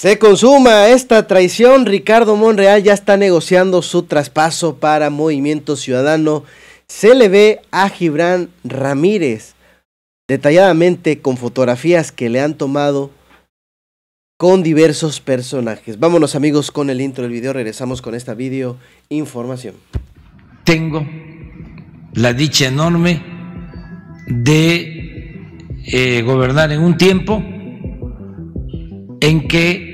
Se consuma esta traición, Ricardo Monreal ya está negociando su traspaso para Movimiento Ciudadano. Se le ve a Gibran Ramírez, detalladamente con fotografías que le han tomado con diversos personajes. Vámonos amigos con el intro del video, regresamos con esta video información. Tengo la dicha enorme de eh, gobernar en un tiempo en que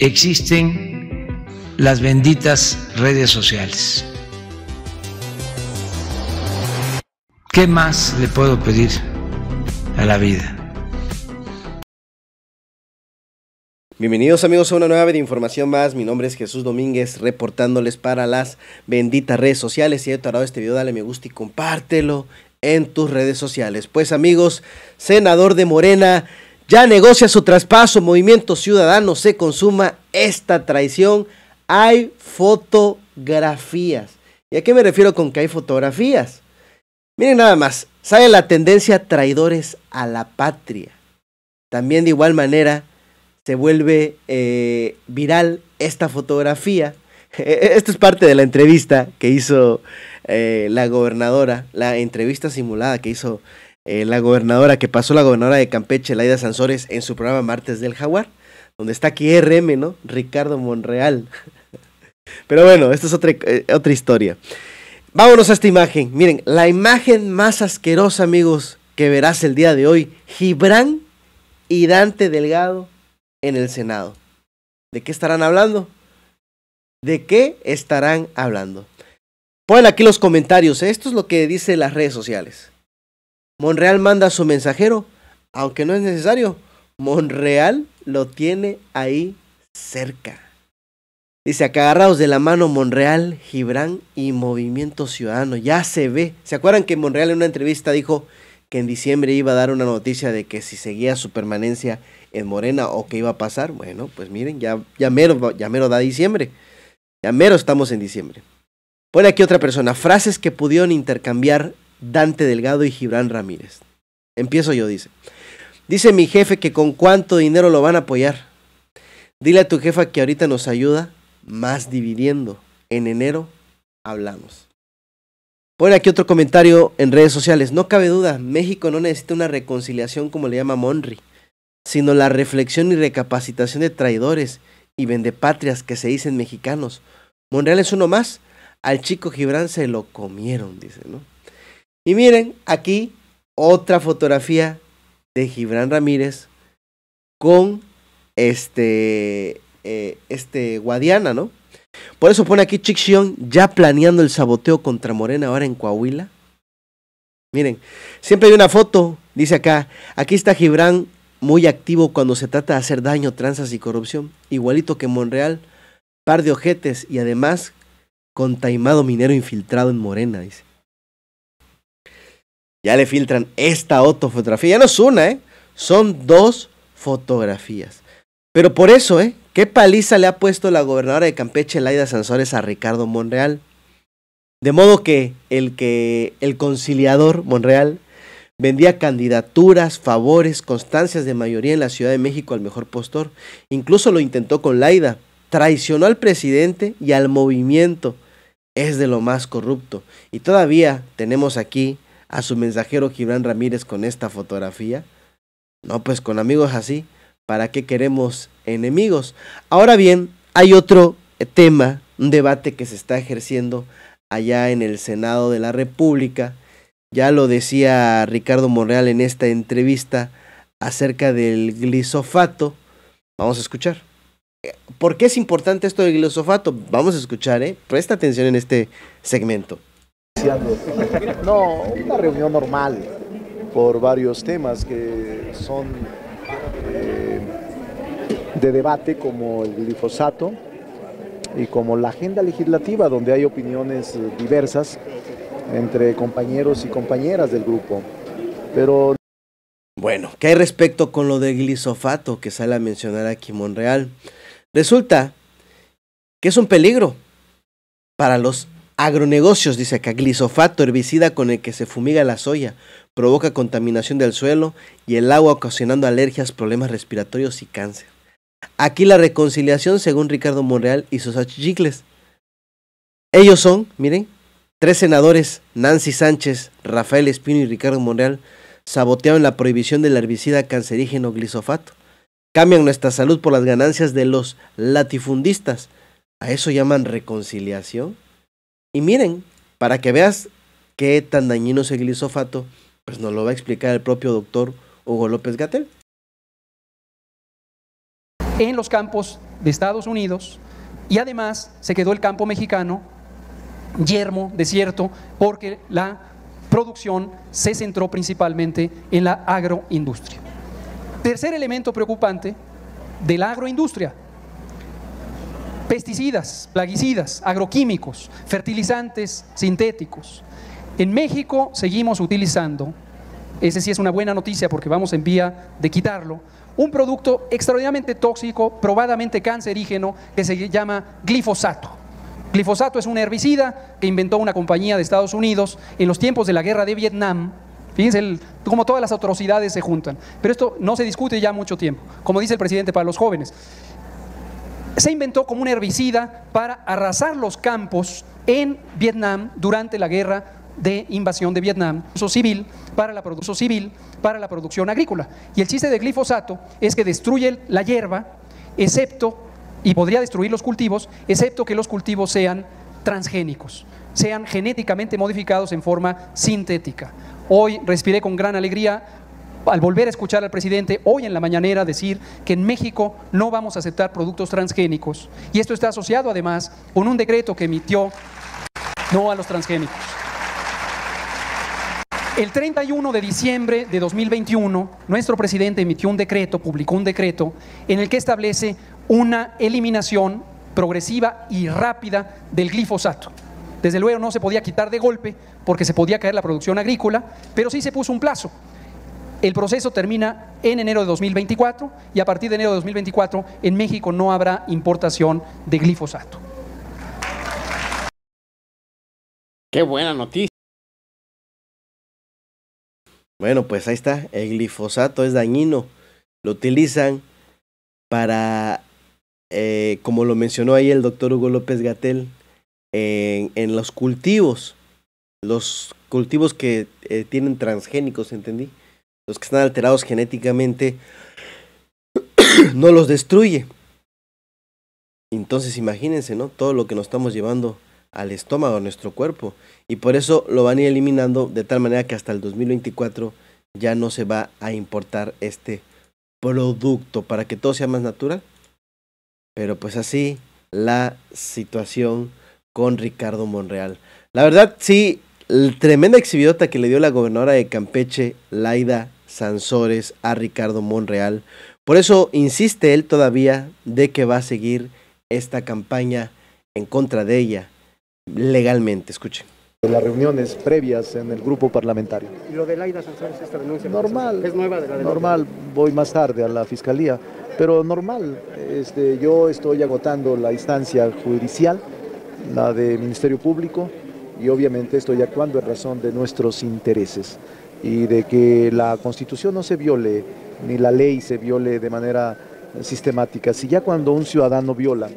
existen las benditas redes sociales. ¿Qué más le puedo pedir a la vida? Bienvenidos amigos a una nueva de información más. Mi nombre es Jesús Domínguez, reportándoles para las benditas redes sociales. Si te ha gustado este video, dale me gusta y compártelo en tus redes sociales. Pues amigos, senador de Morena ya negocia su traspaso, Movimiento Ciudadano se consuma esta traición. Hay fotografías. ¿Y a qué me refiero con que hay fotografías? Miren nada más, sale la tendencia traidores a la patria. También de igual manera se vuelve eh, viral esta fotografía. E, e, esto es parte de la entrevista que hizo eh, la gobernadora, la entrevista simulada que hizo eh, la gobernadora que pasó, la gobernadora de Campeche, Laida Sansores, en su programa Martes del Jaguar, donde está aquí RM, ¿no? Ricardo Monreal. Pero bueno, esta es otra, eh, otra historia. Vámonos a esta imagen. Miren, la imagen más asquerosa, amigos, que verás el día de hoy. Gibran y Dante Delgado en el Senado. ¿De qué estarán hablando? ¿De qué estarán hablando? Pon aquí los comentarios. ¿eh? Esto es lo que dicen las redes sociales. Monreal manda su mensajero, aunque no es necesario. Monreal lo tiene ahí cerca. Dice, acá agarrados de la mano Monreal, Gibran y Movimiento Ciudadano. Ya se ve. ¿Se acuerdan que Monreal en una entrevista dijo que en diciembre iba a dar una noticia de que si seguía su permanencia en Morena o qué iba a pasar? Bueno, pues miren, ya, ya, mero, ya mero da diciembre. Ya mero estamos en diciembre. Pone aquí otra persona. Frases que pudieron intercambiar Dante Delgado y Gibran Ramírez. Empiezo yo, dice. Dice mi jefe que con cuánto dinero lo van a apoyar. Dile a tu jefa que ahorita nos ayuda más dividiendo. En enero hablamos. Pon aquí otro comentario en redes sociales. No cabe duda, México no necesita una reconciliación como le llama Monri, sino la reflexión y recapacitación de traidores y vendepatrias que se dicen mexicanos. Monreal es uno más. Al chico Gibran se lo comieron, dice, ¿no? Y miren, aquí otra fotografía de Gibran Ramírez con este, eh, este Guadiana, ¿no? Por eso pone aquí Chixión, ya planeando el saboteo contra Morena ahora en Coahuila. Miren, siempre hay una foto, dice acá, aquí está Gibran muy activo cuando se trata de hacer daño, tranzas y corrupción, igualito que Monreal, par de ojetes y además con taimado minero infiltrado en Morena, dice. Ya le filtran esta autofotografía, Ya no es una, ¿eh? Son dos fotografías. Pero por eso, ¿eh? ¿Qué paliza le ha puesto la gobernadora de Campeche, Laida Sansores, a Ricardo Monreal? De modo que el que el conciliador Monreal vendía candidaturas, favores, constancias de mayoría en la Ciudad de México al mejor postor. Incluso lo intentó con Laida. Traicionó al presidente y al movimiento. Es de lo más corrupto. Y todavía tenemos aquí a su mensajero Gibran Ramírez con esta fotografía? No, pues con amigos así, ¿para qué queremos enemigos? Ahora bien, hay otro tema, un debate que se está ejerciendo allá en el Senado de la República. Ya lo decía Ricardo Monreal en esta entrevista acerca del glisofato. Vamos a escuchar. ¿Por qué es importante esto del glisofato? Vamos a escuchar, ¿eh? Presta atención en este segmento. No, una reunión normal por varios temas que son eh, de debate como el glifosato y como la agenda legislativa donde hay opiniones diversas entre compañeros y compañeras del grupo. Pero bueno, ¿qué hay respecto con lo de glifosato que sale a mencionar aquí Monreal? Resulta que es un peligro para los Agronegocios dice el glisofato, herbicida con el que se fumiga la soya, provoca contaminación del suelo y el agua ocasionando alergias, problemas respiratorios y cáncer. Aquí la reconciliación según Ricardo Monreal y sus achicles. Ellos son, miren, tres senadores, Nancy Sánchez, Rafael Espino y Ricardo Monreal, sabotearon la prohibición del herbicida cancerígeno glisofato. Cambian nuestra salud por las ganancias de los latifundistas. ¿A eso llaman reconciliación? Y miren, para que veas qué tan dañino es el glisofato, pues nos lo va a explicar el propio doctor Hugo López Gatel. En los campos de Estados Unidos y además se quedó el campo mexicano, yermo, desierto, porque la producción se centró principalmente en la agroindustria. Tercer elemento preocupante de la agroindustria, pesticidas, plaguicidas, agroquímicos, fertilizantes sintéticos. En México seguimos utilizando, ese sí es una buena noticia porque vamos en vía de quitarlo, un producto extraordinariamente tóxico, probadamente cancerígeno, que se llama glifosato. Glifosato es un herbicida que inventó una compañía de Estados Unidos en los tiempos de la guerra de Vietnam. Fíjense cómo todas las atrocidades se juntan. Pero esto no se discute ya mucho tiempo, como dice el presidente para los jóvenes se inventó como un herbicida para arrasar los campos en Vietnam durante la guerra de invasión de Vietnam, uso civil para la producción civil para la producción agrícola. Y el chiste de glifosato es que destruye la hierba, excepto y podría destruir los cultivos, excepto que los cultivos sean transgénicos, sean genéticamente modificados en forma sintética. Hoy respiré con gran alegría al volver a escuchar al presidente hoy en la mañanera decir que en México no vamos a aceptar productos transgénicos. Y esto está asociado además con un decreto que emitió no a los transgénicos. El 31 de diciembre de 2021, nuestro presidente emitió un decreto, publicó un decreto, en el que establece una eliminación progresiva y rápida del glifosato. Desde luego no se podía quitar de golpe porque se podía caer la producción agrícola, pero sí se puso un plazo. El proceso termina en enero de 2024 y a partir de enero de 2024 en México no habrá importación de glifosato. Qué buena noticia. Bueno, pues ahí está. El glifosato es dañino. Lo utilizan para, eh, como lo mencionó ahí el doctor Hugo López Gatel, en, los cultivos. Los cultivos que eh, tienen transgénicos, ¿entendí? los que están alterados genéticamente, no los destruye. Entonces imagínense, ¿no? Todo lo que nos estamos llevando al estómago, a nuestro cuerpo. Y por eso lo van a ir eliminando de tal manera que hasta el 2024 ya no se va a importar este producto para que todo sea más natural. Pero pues así la situación con Ricardo Monreal. La verdad, sí, el tremenda exhibidota que le dio la gobernadora de Campeche, Laida Sansores, a Ricardo Monreal. Por eso insiste él todavía de que va a seguir esta campaña en contra de ella legalmente. Escuchen las reuniones previas en el grupo parlamentario. ¿Y lo de Laida esta Normal. Es nueva de la Normal, voy más tarde a la fiscalía, pero normal. Este, yo estoy agotando la instancia judicial, la de Ministerio Público, y obviamente estoy actuando en razón de nuestros intereses y de que la constitución no se viole, ni la ley se viole de manera sistemática. Si ya cuando un ciudadano viola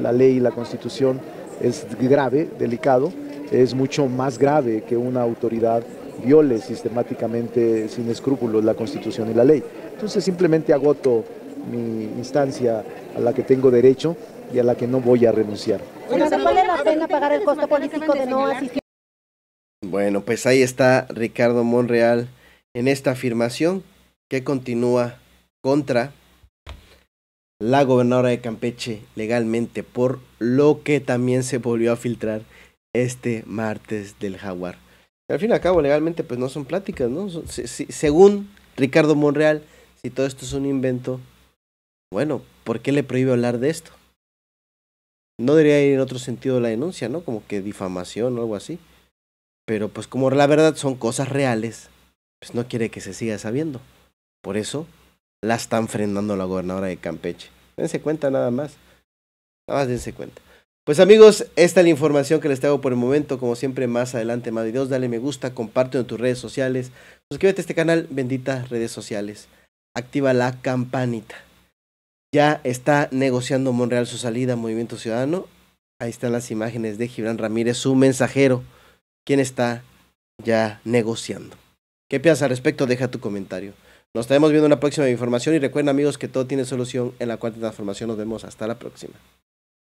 la ley y la constitución es grave, delicado, es mucho más grave que una autoridad viole sistemáticamente, sin escrúpulos, la constitución y la ley. Entonces simplemente agoto mi instancia a la que tengo derecho y a la que no voy a renunciar. la pena pagar el costo político de no asistir? Bueno, pues ahí está Ricardo Monreal en esta afirmación que continúa contra la gobernadora de Campeche legalmente por lo que también se volvió a filtrar este martes del jaguar. Al fin y al cabo, legalmente, pues no son pláticas, ¿no? según Ricardo Monreal, si todo esto es un invento, bueno, ¿por qué le prohíbe hablar de esto? No debería ir en otro sentido la denuncia, ¿no? Como que difamación o algo así. Pero pues como la verdad son cosas reales, pues no quiere que se siga sabiendo. Por eso la están frenando la gobernadora de Campeche. Dense cuenta nada más. Nada más dense cuenta. Pues amigos, esta es la información que les traigo por el momento. Como siempre, más adelante más videos. Dale me gusta, comparte en tus redes sociales. Suscríbete a este canal, benditas redes sociales. Activa la campanita. Ya está negociando Monreal su salida, Movimiento Ciudadano. Ahí están las imágenes de Gibran Ramírez, su mensajero. ¿Quién está ya negociando. ¿Qué piensas al respecto? Deja tu comentario. Nos estaremos viendo en la próxima información y recuerden amigos que todo tiene solución en la cuarta transformación. Nos vemos hasta la próxima.